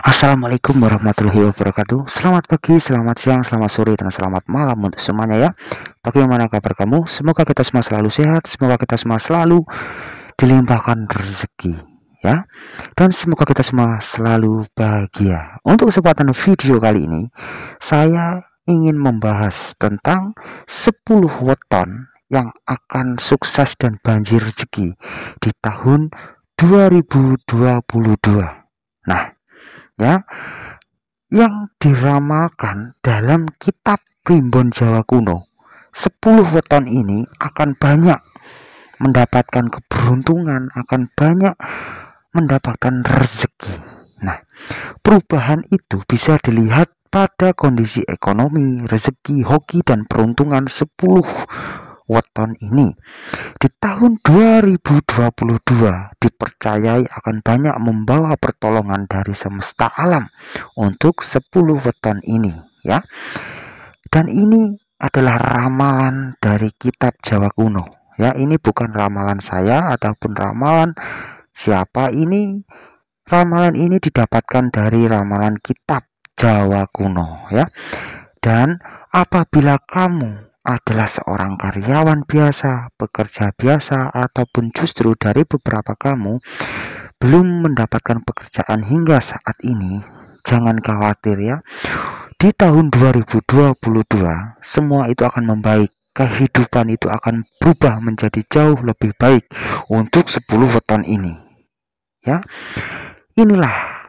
Assalamualaikum warahmatullahi wabarakatuh Selamat pagi, selamat siang, selamat sore, dan selamat malam untuk semuanya ya Bagaimana kabar kamu? Semoga kita semua selalu sehat Semoga kita semua selalu dilimpahkan rezeki ya Dan semoga kita semua selalu bahagia Untuk kesempatan video kali ini Saya ingin membahas tentang 10 weton yang akan sukses dan banjir rezeki di tahun 2022. Nah, ya, yang diramalkan dalam kitab Primbon Jawa kuno, 10 weton ini akan banyak mendapatkan keberuntungan, akan banyak mendapatkan rezeki. Nah, perubahan itu bisa dilihat pada kondisi ekonomi, rezeki, hoki, dan peruntungan 10 weton ini di tahun 2022 dipercayai akan banyak membawa pertolongan dari semesta alam untuk 10 weton ini ya dan ini adalah ramalan dari kitab Jawa kuno ya ini bukan ramalan saya ataupun ramalan siapa ini ramalan ini didapatkan dari ramalan kitab Jawa kuno ya. Dan apabila kamu adalah seorang karyawan biasa, pekerja biasa ataupun justru dari beberapa kamu belum mendapatkan pekerjaan hingga saat ini, jangan khawatir ya. Di tahun 2022 semua itu akan membaik kehidupan itu akan berubah menjadi jauh lebih baik untuk 10 weton ini. Ya. Inilah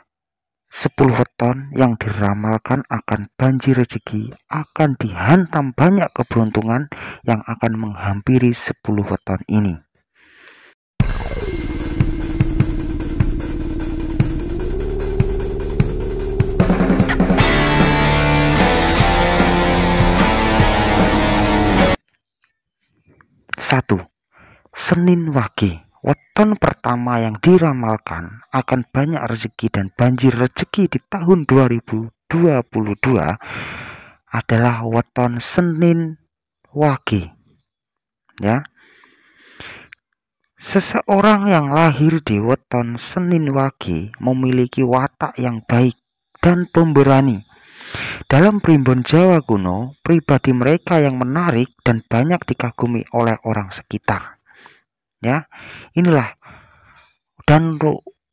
10 weton yang diramalkan akan banjir rezeki akan dihantam banyak keberuntungan yang akan menghampiri 10 weton ini. Satu, Senin Wage Weton pertama yang diramalkan akan banyak rezeki dan banjir rezeki di tahun 2022 adalah weton Senin Wage. Ya. Seseorang yang lahir di weton Senin Wage memiliki watak yang baik dan pemberani. Dalam primbon Jawa kuno, pribadi mereka yang menarik dan banyak dikagumi oleh orang sekitar ya inilah dan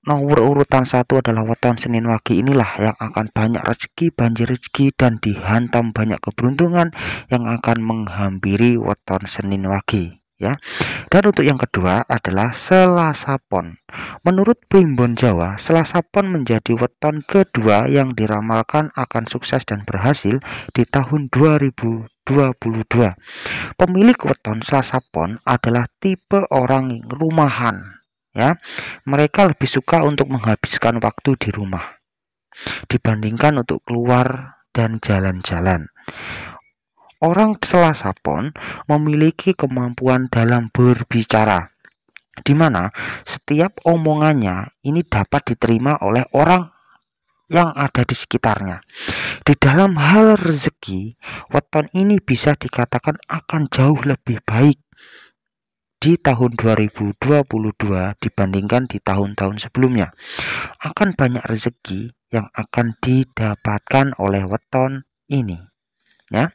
nomor urutan satu adalah weton Senin Wage inilah yang akan banyak rezeki banjir rezeki dan dihantam banyak keberuntungan yang akan menghampiri weton Senin Wage ya dan untuk yang kedua adalah Selasa Pon menurut Primbon Jawa Selasa Pon menjadi weton kedua yang diramalkan akan sukses dan berhasil di tahun 2000. 2022. Pemilik weton Selasa Pon adalah tipe orang rumahan, ya. Mereka lebih suka untuk menghabiskan waktu di rumah dibandingkan untuk keluar dan jalan-jalan. Orang Selasa Pon memiliki kemampuan dalam berbicara di mana setiap omongannya ini dapat diterima oleh orang yang ada di sekitarnya. Di dalam hal rezeki, weton ini bisa dikatakan akan jauh lebih baik di tahun 2022 dibandingkan di tahun-tahun sebelumnya. Akan banyak rezeki yang akan didapatkan oleh weton ini. Ya.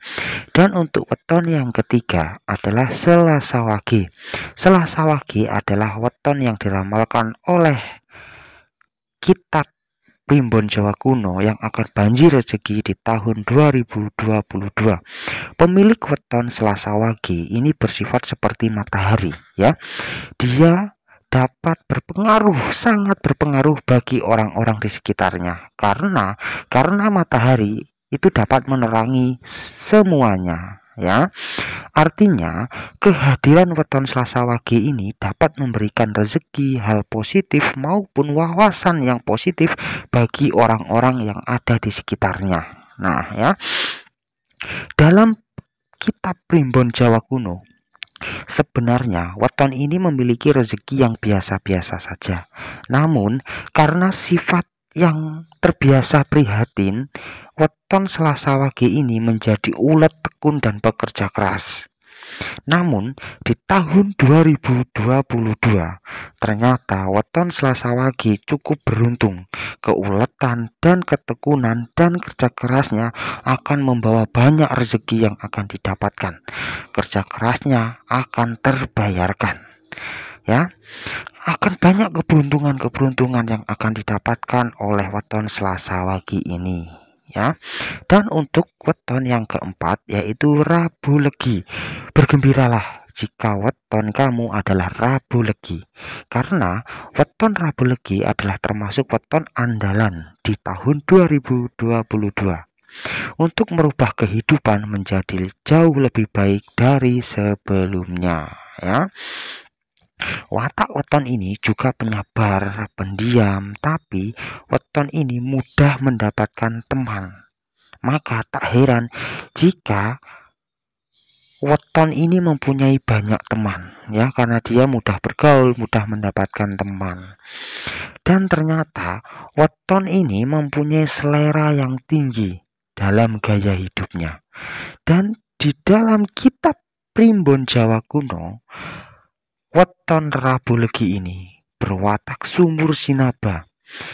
Dan untuk weton yang ketiga adalah Selasa Wage. Selasa Wage adalah weton yang diramalkan oleh kitab primbon Jawa kuno yang akan banjir rezeki di tahun 2022. Pemilik weton Selasa Wage ini bersifat seperti matahari ya. Dia dapat berpengaruh sangat berpengaruh bagi orang-orang di sekitarnya karena karena matahari itu dapat menerangi semuanya ya. Artinya, kehadiran weton Selasa Wage ini dapat memberikan rezeki, hal positif maupun wawasan yang positif bagi orang-orang yang ada di sekitarnya. Nah, ya. Dalam kitab primbon Jawa kuno, Sebenarnya, weton ini memiliki rezeki yang biasa-biasa saja. Namun, karena sifat yang terbiasa prihatin, Weton Selasa Wage ini menjadi ulet tekun dan pekerja keras. Namun, di tahun 2022, ternyata weton Selasa Wage cukup beruntung. Keuletan dan ketekunan dan kerja kerasnya akan membawa banyak rezeki yang akan didapatkan. Kerja kerasnya akan terbayarkan. Ya, akan banyak keberuntungan-keberuntungan yang akan didapatkan oleh weton Selasa Wage ini ya. Dan untuk weton yang keempat yaitu Rabu Legi. Bergembiralah jika weton kamu adalah Rabu Legi. Karena weton Rabu Legi adalah termasuk weton andalan di tahun 2022. Untuk merubah kehidupan menjadi jauh lebih baik dari sebelumnya ya. Watak weton ini juga penyabar, pendiam, tapi weton ini mudah mendapatkan teman. Maka tak heran jika weton ini mempunyai banyak teman ya karena dia mudah bergaul, mudah mendapatkan teman. Dan ternyata weton ini mempunyai selera yang tinggi dalam gaya hidupnya. Dan di dalam kitab Primbon Jawa kuno Weton Rabu Legi ini berwatak sumur sinaba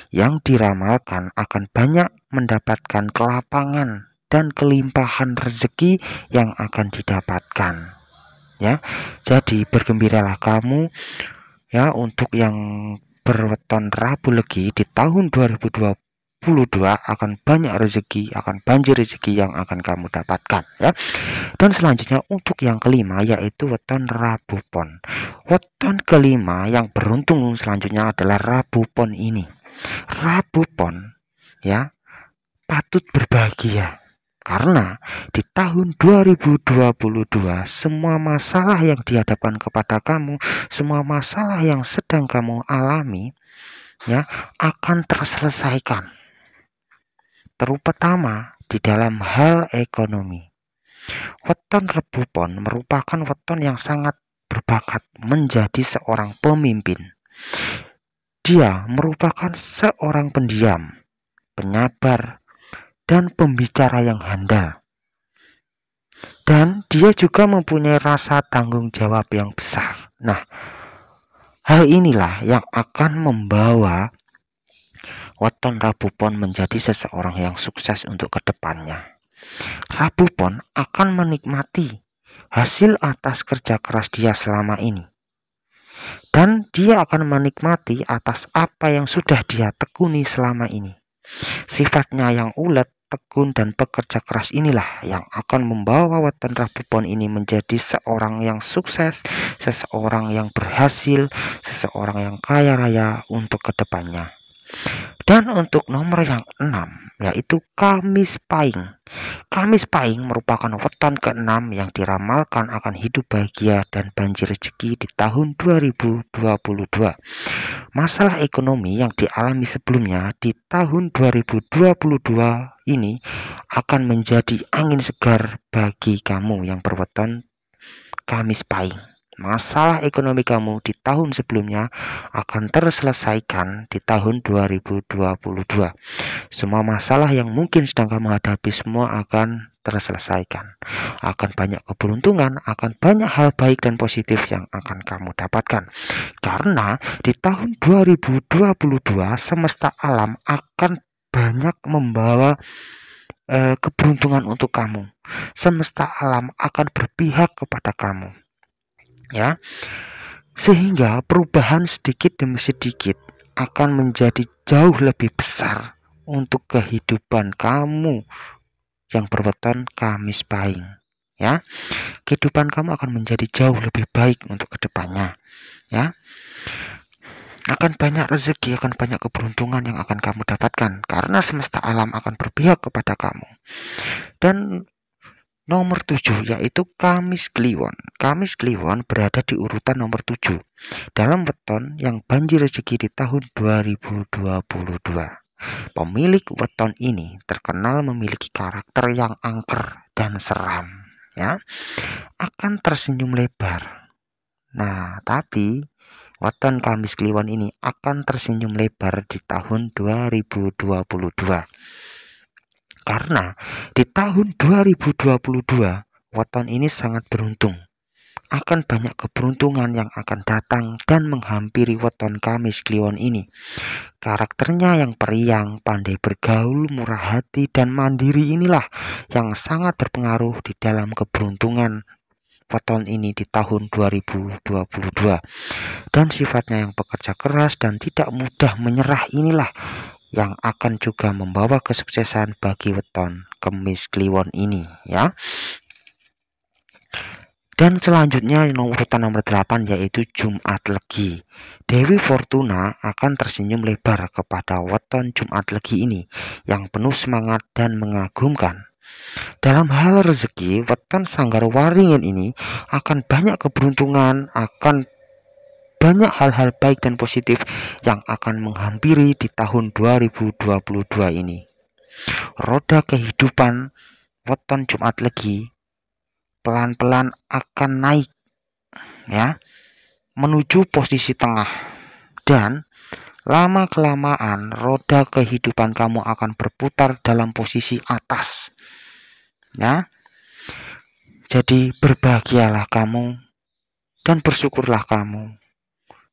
yang diramalkan akan banyak mendapatkan kelapangan dan kelimpahan rezeki yang akan didapatkan. Ya, jadi bergembiralah kamu ya untuk yang berweton Rabu Legi di tahun 2020 2022 akan banyak rezeki, akan banjir rezeki yang akan kamu dapatkan ya. Dan selanjutnya untuk yang kelima yaitu weton Rabu Pon. Weton kelima yang beruntung selanjutnya adalah Rabu Pon ini. Rabu Pon ya patut berbahagia karena di tahun 2022 semua masalah yang dihadapkan kepada kamu, semua masalah yang sedang kamu alami ya akan terselesaikan terutama di dalam hal ekonomi. Weton Rebu merupakan weton yang sangat berbakat menjadi seorang pemimpin. Dia merupakan seorang pendiam, penyabar, dan pembicara yang handal. Dan dia juga mempunyai rasa tanggung jawab yang besar. Nah, hal inilah yang akan membawa Weton Rabu Pon menjadi seseorang yang sukses untuk kedepannya. Rabu Pon akan menikmati hasil atas kerja keras dia selama ini. Dan dia akan menikmati atas apa yang sudah dia tekuni selama ini. Sifatnya yang ulet, tekun, dan pekerja keras inilah yang akan membawa Weton Rabu Pon ini menjadi seorang yang sukses, seseorang yang berhasil, seseorang yang kaya raya untuk kedepannya. Dan untuk nomor yang enam yaitu Kamis Pahing. Kamis Pahing merupakan weton keenam yang diramalkan akan hidup bahagia dan banjir rezeki di tahun 2022. Masalah ekonomi yang dialami sebelumnya di tahun 2022 ini akan menjadi angin segar bagi kamu yang berweton Kamis Pahing masalah ekonomi kamu di tahun sebelumnya akan terselesaikan di tahun 2022. Semua masalah yang mungkin sedang kamu hadapi semua akan terselesaikan. Akan banyak keberuntungan, akan banyak hal baik dan positif yang akan kamu dapatkan. Karena di tahun 2022 semesta alam akan banyak membawa eh, keberuntungan untuk kamu. Semesta alam akan berpihak kepada kamu ya sehingga perubahan sedikit demi sedikit akan menjadi jauh lebih besar untuk kehidupan kamu yang berweton Kamis Pahing ya kehidupan kamu akan menjadi jauh lebih baik untuk kedepannya ya akan banyak rezeki akan banyak keberuntungan yang akan kamu dapatkan karena semesta alam akan berpihak kepada kamu dan Nomor 7 yaitu Kamis Kliwon. Kamis Kliwon berada di urutan nomor 7 dalam weton yang banjir rezeki di tahun 2022. Pemilik weton ini terkenal memiliki karakter yang angker dan seram, ya. Akan tersenyum lebar. Nah, tapi weton Kamis Kliwon ini akan tersenyum lebar di tahun 2022. Karena di tahun 2022, weton ini sangat beruntung. Akan banyak keberuntungan yang akan datang dan menghampiri weton Kamis Kliwon ini. Karakternya yang periang, pandai bergaul, murah hati, dan mandiri inilah yang sangat berpengaruh di dalam keberuntungan weton ini di tahun 2022 dan sifatnya yang pekerja keras dan tidak mudah menyerah inilah yang akan juga membawa kesuksesan bagi weton kemis kliwon ini ya dan selanjutnya nomor urutan nomor 8 yaitu Jumat Legi Dewi Fortuna akan tersenyum lebar kepada weton Jumat Legi ini yang penuh semangat dan mengagumkan dalam hal rezeki, weton sanggar waringin ini akan banyak keberuntungan, akan banyak hal-hal baik dan positif yang akan menghampiri di tahun 2022 ini. Roda kehidupan weton Jumat Legi pelan-pelan akan naik ya menuju posisi tengah dan lama kelamaan roda kehidupan kamu akan berputar dalam posisi atas ya jadi berbahagialah kamu dan bersyukurlah kamu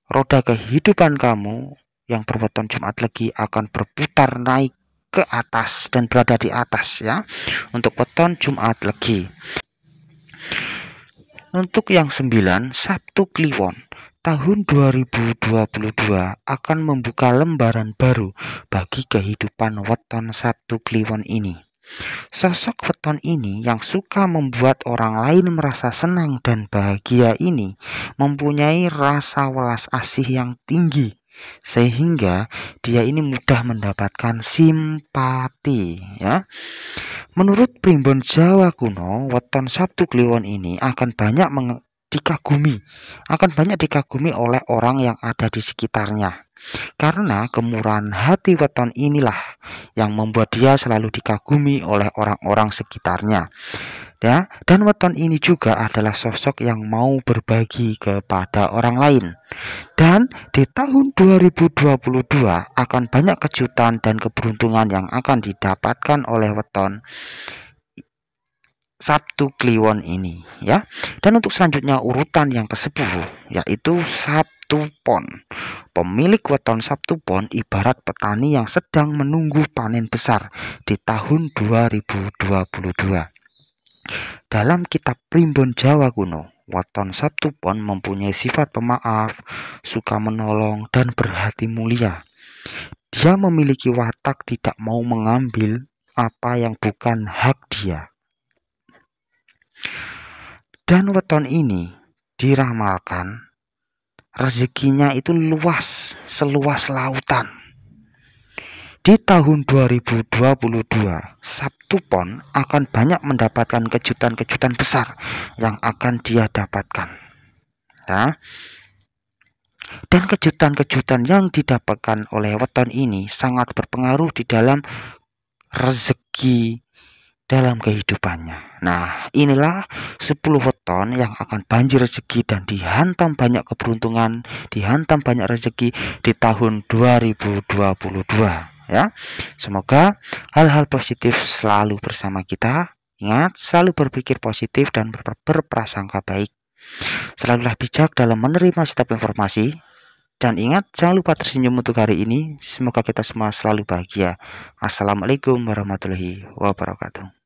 roda kehidupan kamu yang perbuatan Jumat lagi akan berputar naik ke atas dan berada di atas ya untuk weton Jumat lagi. untuk yang sembilan Sabtu Kliwon tahun 2022 akan membuka lembaran baru bagi kehidupan weton Sabtu Kliwon ini. Sosok weton ini yang suka membuat orang lain merasa senang dan bahagia ini mempunyai rasa welas asih yang tinggi sehingga dia ini mudah mendapatkan simpati ya. Menurut primbon Jawa kuno, weton Sabtu Kliwon ini akan banyak dikagumi, akan banyak dikagumi oleh orang yang ada di sekitarnya. Karena kemurahan hati weton inilah yang membuat dia selalu dikagumi oleh orang-orang sekitarnya. Ya, dan weton ini juga adalah sosok yang mau berbagi kepada orang lain. Dan di tahun 2022 akan banyak kejutan dan keberuntungan yang akan didapatkan oleh weton Sabtu Kliwon ini ya. Dan untuk selanjutnya urutan yang ke-10 yaitu Sab Sabtu Pon. Pemilik weton Sabtu Pon ibarat petani yang sedang menunggu panen besar di tahun 2022. Dalam kitab Primbon Jawa kuno, weton Sabtu Pon mempunyai sifat pemaaf, suka menolong, dan berhati mulia. Dia memiliki watak tidak mau mengambil apa yang bukan hak dia. Dan weton ini diramalkan rezekinya itu luas seluas lautan di tahun 2022 Sabtu Pon akan banyak mendapatkan kejutan-kejutan besar yang akan dia dapatkan ya dan kejutan-kejutan yang didapatkan oleh weton ini sangat berpengaruh di dalam rezeki dalam kehidupannya. Nah, inilah 10 weton yang akan banjir rezeki dan dihantam banyak keberuntungan, dihantam banyak rezeki di tahun 2022 ya. Semoga hal-hal positif selalu bersama kita. Ingat, selalu berpikir positif dan berprasangka baik. Selalulah bijak dalam menerima setiap informasi dan ingat, jangan lupa tersenyum untuk hari ini. Semoga kita semua selalu bahagia. Assalamualaikum warahmatullahi wabarakatuh.